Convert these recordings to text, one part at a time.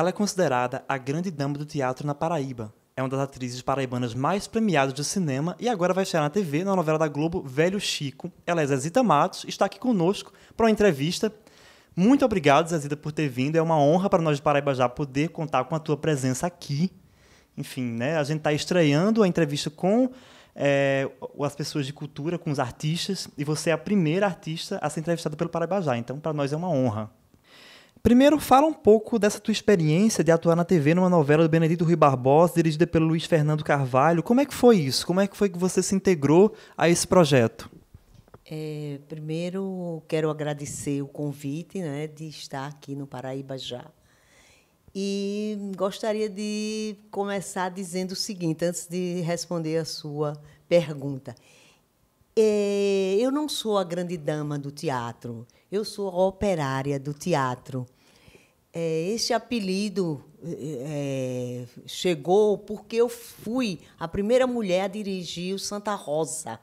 Ela é considerada a grande dama do teatro na Paraíba. É uma das atrizes paraibanas mais premiadas do cinema e agora vai estar na TV na novela da Globo Velho Chico. Ela é Zezita Matos, está aqui conosco para uma entrevista. Muito obrigado, Zezita, por ter vindo. É uma honra para nós de Paraíba já poder contar com a tua presença aqui. Enfim, né? A gente está estreando a entrevista com é, as pessoas de cultura, com os artistas, e você é a primeira artista a ser entrevistada pelo Paraibajá. Então, para nós é uma honra. Primeiro, fala um pouco dessa tua experiência de atuar na TV numa novela do Benedito Rui Barbosa, dirigida pelo Luiz Fernando Carvalho. Como é que foi isso? Como é que foi que você se integrou a esse projeto? É, primeiro, quero agradecer o convite né, de estar aqui no Paraíba já. E gostaria de começar dizendo o seguinte, antes de responder a sua pergunta. É, eu não sou a grande dama do teatro. Eu sou a operária do teatro. É, esse apelido é, chegou porque eu fui a primeira mulher a dirigir o Santa Rosa.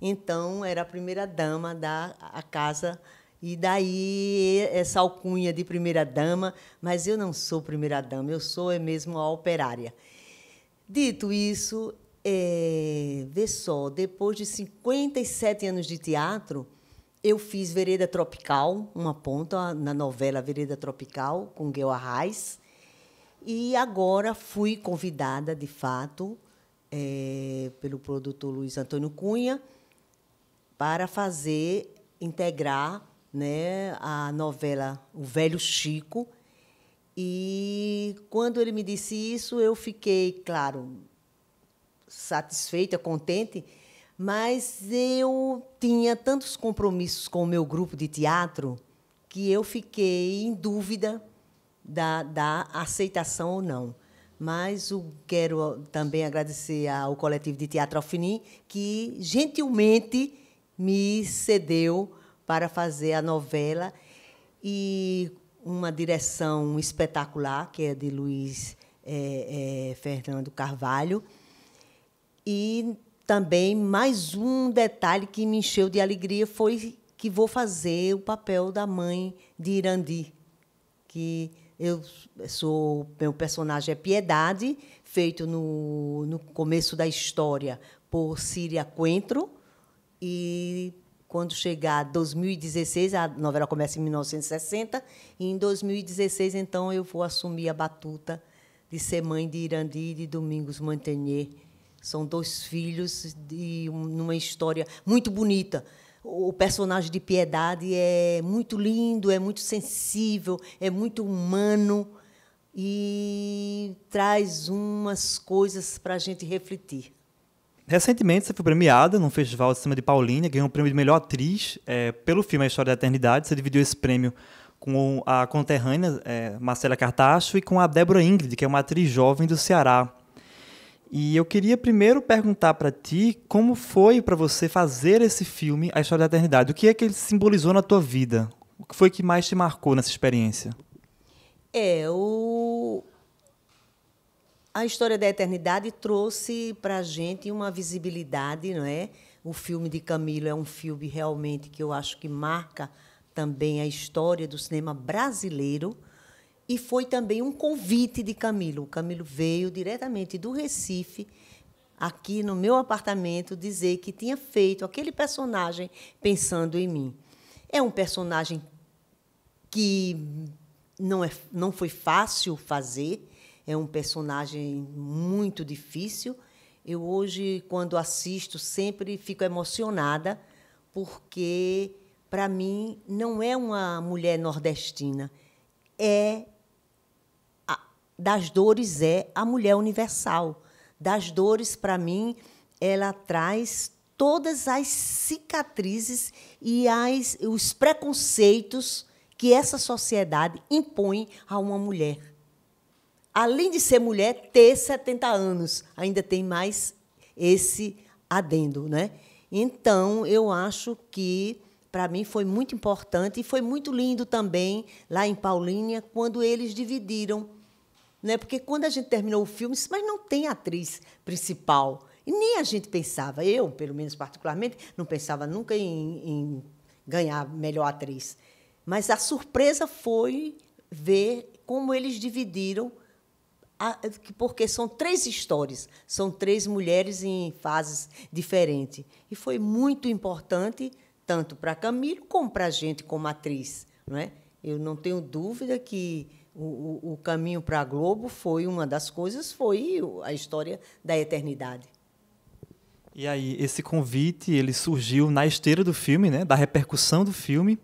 Então, era a primeira dama da a casa. E daí essa alcunha de primeira dama, mas eu não sou primeira dama, eu sou é mesmo a operária. Dito isso, é, vê só, depois de 57 anos de teatro, eu fiz Vereda Tropical, uma ponta na novela Vereda Tropical, com Guel Arraes. E agora fui convidada, de fato, é, pelo produtor Luiz Antônio Cunha, para fazer, integrar né, a novela O Velho Chico. E quando ele me disse isso, eu fiquei, claro, satisfeita, contente, mas eu tinha tantos compromissos com o meu grupo de teatro que eu fiquei em dúvida da, da aceitação ou não. Mas eu quero também agradecer ao coletivo de teatro Alfinim, que gentilmente me cedeu para fazer a novela e uma direção espetacular, que é de Luiz é, é, Fernando Carvalho. E também mais um detalhe que me encheu de alegria foi que vou fazer o papel da mãe de Irandi, que eu sou meu personagem é Piedade, feito no, no começo da história por Síria Coentro e quando chegar 2016, a novela começa em 1960, e em 2016 então eu vou assumir a batuta de ser mãe de Irandi e de Domingos Montagnier são dois filhos de uma história muito bonita. O personagem de Piedade é muito lindo, é muito sensível, é muito humano e traz umas coisas para a gente refletir. Recentemente você foi premiada num festival de cinema de Paulínia, ganhou o prêmio de melhor atriz é, pelo filme A História da Eternidade. Você dividiu esse prêmio com a conterrânea é, Marcela Cartacho e com a Débora Ingrid, que é uma atriz jovem do Ceará. E eu queria primeiro perguntar para ti como foi para você fazer esse filme, A História da Eternidade. O que é que ele simbolizou na tua vida? O que foi que mais te marcou nessa experiência? É, o... A História da Eternidade trouxe para a gente uma visibilidade, não é? O filme de Camilo é um filme realmente que eu acho que marca também a história do cinema brasileiro, e foi também um convite de Camilo. O Camilo veio diretamente do Recife, aqui no meu apartamento, dizer que tinha feito aquele personagem pensando em mim. É um personagem que não, é, não foi fácil fazer, é um personagem muito difícil. Eu hoje, quando assisto, sempre fico emocionada, porque, para mim, não é uma mulher nordestina, é das dores é a mulher universal. Das dores, para mim, ela traz todas as cicatrizes e as, os preconceitos que essa sociedade impõe a uma mulher. Além de ser mulher, ter 70 anos, ainda tem mais esse adendo, né? Então, eu acho que para mim foi muito importante e foi muito lindo também lá em Paulínia quando eles dividiram né? Porque quando a gente terminou o filme, disse, mas não tem atriz principal. E nem a gente pensava, eu, pelo menos particularmente, não pensava nunca em, em ganhar melhor atriz. Mas a surpresa foi ver como eles dividiram porque são três histórias, são três mulheres em fases diferentes. E foi muito importante, tanto para Camilo como para a gente como atriz. Não é? Eu não tenho dúvida que o, o, caminho para a Globo foi uma das coisas, foi a história da eternidade. E aí, esse convite, ele surgiu na esteira do filme, né? Da repercussão do filme.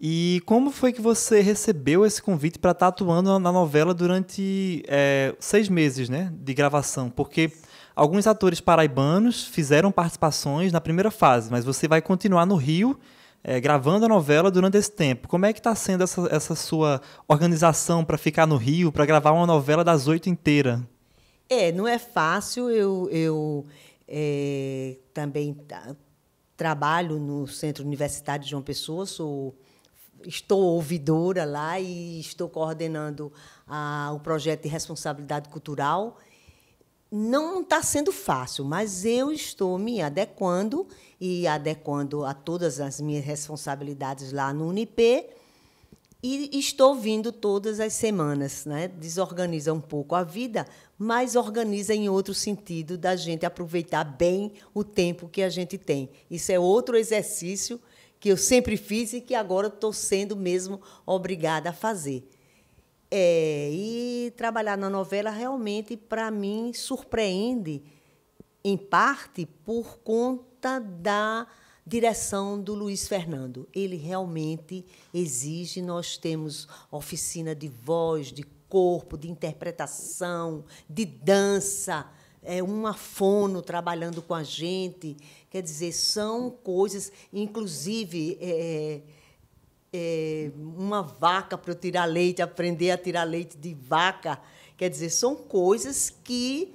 E como foi que você recebeu esse convite para estar tá atuando na novela durante é, seis meses né, de gravação? Porque alguns atores paraibanos fizeram participações na primeira fase, mas você vai continuar no Rio é, gravando a novela durante esse tempo. Como é que está sendo essa, essa sua organização para ficar no Rio, para gravar uma novela das oito inteira? É, não é fácil. Eu, eu é, também trabalho no Centro Universitário de João Pessoa, sou, estou ouvidora lá e estou coordenando a, o projeto de responsabilidade cultural não está sendo fácil, mas eu estou me adequando e adequando a todas as minhas responsabilidades lá no Unip e estou vindo todas as semanas, né? Desorganiza um pouco a vida, mas organiza em outro sentido da gente aproveitar bem o tempo que a gente tem. Isso é outro exercício que eu sempre fiz e que agora estou sendo mesmo obrigada a fazer. É, e trabalhar na novela realmente, para mim, surpreende, em parte, por conta da direção do Luiz Fernando. Ele realmente exige, nós temos oficina de voz, de corpo, de interpretação, de dança, é um afono trabalhando com a gente. Quer dizer, são coisas, inclusive. É, é, uma vaca para eu tirar leite, aprender a tirar leite de vaca. Quer dizer, são coisas que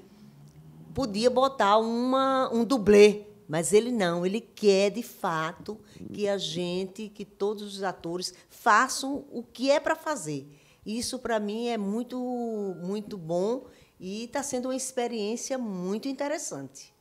podia botar uma, um dublê, mas ele não, ele quer de fato que a gente, que todos os atores façam o que é para fazer. Isso para mim é muito muito bom e está sendo uma experiência muito interessante.